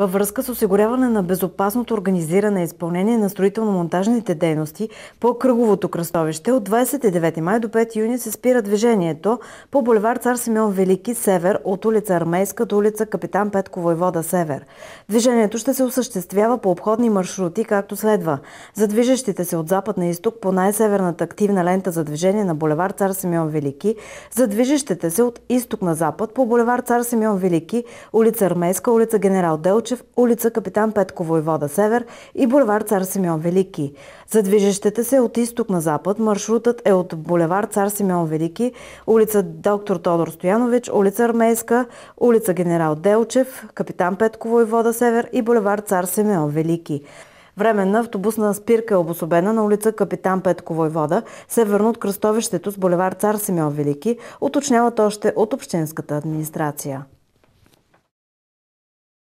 Във връзка с осигуряване на безопасното организиране и изпълнение на строително-монтажните дейности по кръговото кръстовище от 29 май до 5 юни се спира движението по булевар Цар Симеон Велики север от улица Армейска до улица Капитан Петко Войвода север. Движението ще се осъществява по обходни маршрути както следва. За движещите се от запад на изток по най-северната активна лента за движение на булевар Цар Симеон Велики, за движещите се от изток на запад по булевар Цар Симеон Велики, улица Армейска, улица Генерал Делч Вълчев, улица Капитан Петко Войвода Север и булевар Цар Симеон Велики. За движещите се от изток на запад маршрутът е от булевар Цар Симеон Велики, улица Доктор Тодор Стоянович, улица Армейска, улица Генерал Делчев, Капитан Петко Войвода Север и булевар Цар Симеон Велики. Временна автобусна спирка е обособена на улица Капитан Петко Войвода, северно от кръстовището с булевар Цар Симеон Велики, уточняват още от Общинската администрация.